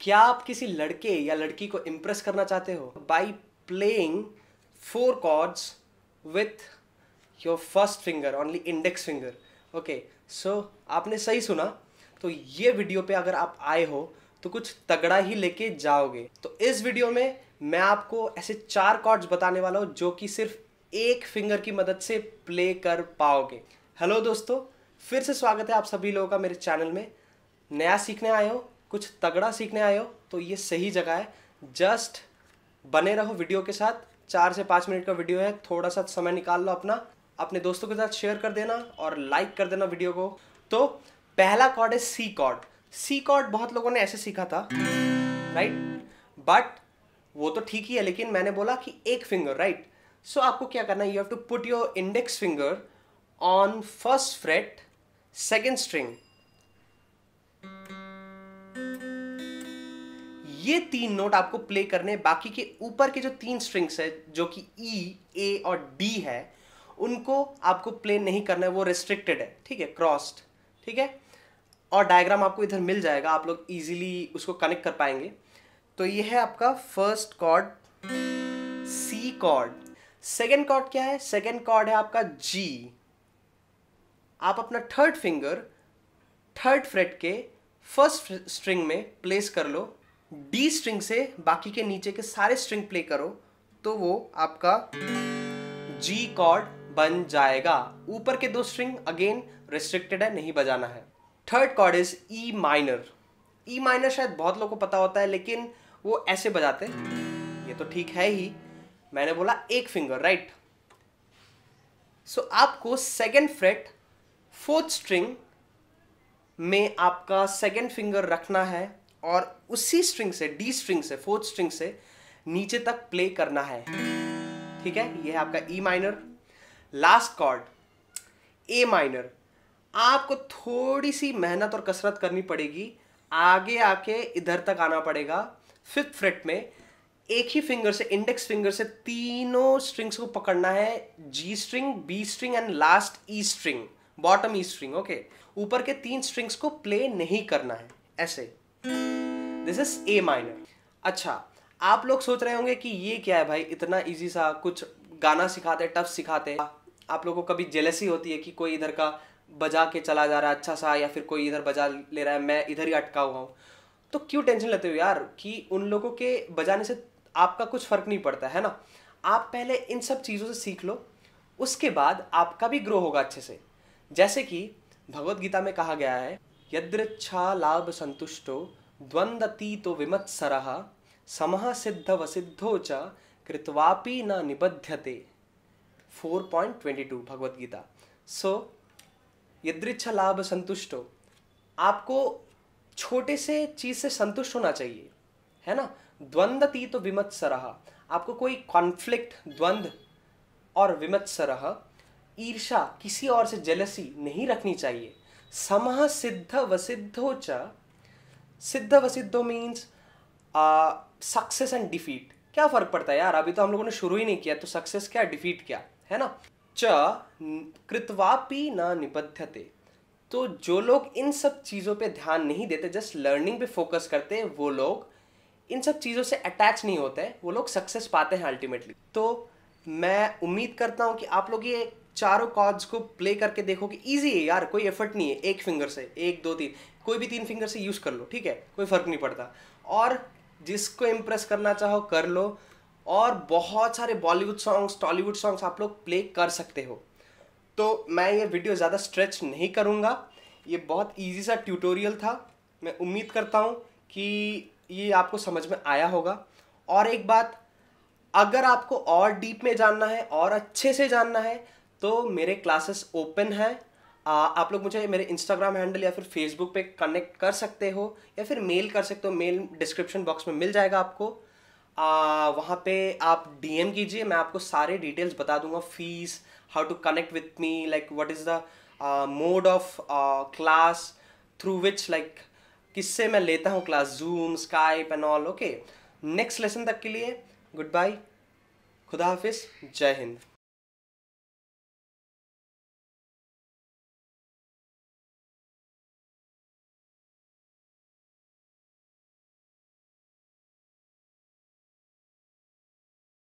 क्या आप किसी लड़के या लड़की को इम्प्रेस करना चाहते हो by playing four chords with your first finger only index finger okay so आपने सही सुना तो ये वीडियो पे अगर आप आए हो तो कुछ तगड़ा ही लेके जाओगे तो इस वीडियो में मैं आपको ऐसे चार कॉर्ड्स बताने वाला हूँ जो कि सिर्फ एक फिंगर की मदद से प्ले कर पाओगे हेलो दोस्तों फिर से स्वागत है आप सभी लोगों का मेरे चैनल में नया सीखने आए हो कुछ तगड़ा सीखने आए हो तो ये सही जगह है जस्ट बने रहो वीडियो के साथ चार से पाँच मिनट का वीडियो है थोड़ा सा समय निकाल लो अपना अपने दोस्तों के साथ शेयर कर देना और लाइक कर देना वीडियो को तो पहला कॉर्ड है सी कॉर्ड सी कॉर्ड बहुत लोगों ने ऐसे सीखा था राइट बट वो तो ठीक ही है लेकिन मैंने बोला कि एक फिंगर राइट सो आपको क्या करना है you have to put your index finger on first fret second string ये तीन नोट आपको प्ले करने बाकी के ऊपर के जो तीन स्ट्रिंग्स है जो कि ई e, ए और डी है उनको आपको प्ले नहीं करना है वो रिस्ट्रिक्टेड है ठीक है क्रॉस्ड ठीक है और डायग्राम आपको इधर मिल जाएगा आप लोग इजीली उसको कनेक्ट कर पाएंगे तो ये है आपका first chord C chord second chord क्या है सेकेंड कॉर्ड है आपका जी आप अपना थर्ड फिंगर थर्ड फ्रेट के फर्स्ट स्ट्रिंग में प्लेस कर लो डी स्ट्रिंग से बाकी के नीचे के सारे स्ट्रिंग प्ले करो तो वो आपका जी कॉर्ड बन जाएगा ऊपर के दो स्ट्रिंग अगेन रिस्ट्रिक्टेड है नहीं बजाना है third chord is E minor E minor शायद बहुत लोगों को पता होता है लेकिन वो ऐसे बजाते ये तो ठीक है ही मैंने बोला एक फिंगर राइट सो आपको सेकेंड फ्रेट फोर्थ स्ट्रिंग में आपका सेकेंड फिंगर रखना है और उसी स्ट्रिंग से डी स्ट्रिंग से फोर्थ स्ट्रिंग से नीचे तक प्ले करना है ठीक है ये है आपका E minor last chord A minor आपको थोड़ी सी मेहनत और कसरत करनी पड़ेगी आगे आके इधर तक आना पड़ेगा फिफ्थ फ्रेट में एक ही फिंगर से इंडेक्स फिंगर से तीनों स्ट्रिंग्स को पकड़ना है G string B string and last E string bottom E string okay ऊपर के तीन स्ट्रिंग्स को प्ले नहीं करना है ऐसे दिस इज ए माइनर अच्छा आप लोग सोच रहे होंगे कि ये क्या है भाई इतना इजी सा कुछ गाना सिखाते टफ सिखाते आप लोगों को कभी जेलसी होती है कि कोई इधर का बजा के चला जा रहा है अच्छा सा या फिर कोई इधर बजा ले रहा है मैं इधर ही अटका हुआ हूँ तो क्यों टेंशन लेते हो यार कि उन लोगों के बजाने से आपका कुछ फ़र्क नहीं पड़ता है ना आप पहले इन सब चीज़ों से सीख लो उसके बाद आपका भी ग्रो होगा अच्छे से जैसे कि भगवत गीता में कहा गया है यदृच्छा लाभ संतुष्टो द्वंद्वतीतो विमत्सर समः सिद्ध वसिद्धो च कृत्वापि न निबध्यते 4.22 टू भगवदगीता सो यदृच्छा लाभ संतुष्टो आपको छोटे से चीज़ से संतुष्ट होना चाहिए है ना तो विमत्सर आपको कोई कॉन्फ्लिक्ट द्वंद्व और विमत्सर ईर्षा किसी और से जेलसी नहीं रखनी चाहिए समह सिद्ध वसिद्धो च सिद्ध वसिद्धो मीन्स सक्सेस एंड डिफीट क्या फ़र्क पड़ता है यार अभी तो हम लोगों ने शुरू ही नहीं किया तो सक्सेस क्या डिफीट क्या है ना च कृतवापी न निबद्धते तो जो लोग इन सब चीज़ों पे ध्यान नहीं देते जस्ट लर्निंग पे फोकस करते वो लोग इन सब चीज़ों से अटैच नहीं होते वो लोग सक्सेस पाते हैं अल्टीमेटली तो मैं उम्मीद करता हूँ कि आप लोग ये चारों कॉर्ड्स को प्ले करके देखो कि ईजी है यार कोई एफर्ट नहीं है एक फिंगर से एक दो तीन कोई भी तीन फिंगर से यूज़ कर लो ठीक है कोई फ़र्क नहीं पड़ता और जिसको इम्प्रेस करना चाहो कर लो और बहुत सारे बॉलीवुड सॉन्ग्स टॉलीवुड सॉन्ग्स आप लोग प्ले कर सकते हो तो मैं ये वीडियो ज़्यादा स्ट्रेच नहीं करूँगा ये बहुत ईजी सा ट्यूटोरियल था मैं उम्मीद करता हूँ कि ये आपको समझ में आया होगा और एक बात अगर आपको और डीप में जानना है और अच्छे से जानना है तो मेरे क्लासेस ओपन आ, आप लोग मुझे मेरे इंस्टाग्राम हैंडल या फिर फेसबुक पे कनेक्ट कर सकते हो या फिर मेल कर सकते हो मेल डिस्क्रिप्शन बॉक्स में मिल जाएगा आपको आ, वहाँ पे आप डीएम कीजिए मैं आपको सारे डिटेल्स बता दूंगा fees how to connect with me like what is the mode of class through which like किससे मैं लेता हूँ class Zoom Skype and all okay next lesson तक के लिए गुड बाय खुदा हाफिज़ जय हिंद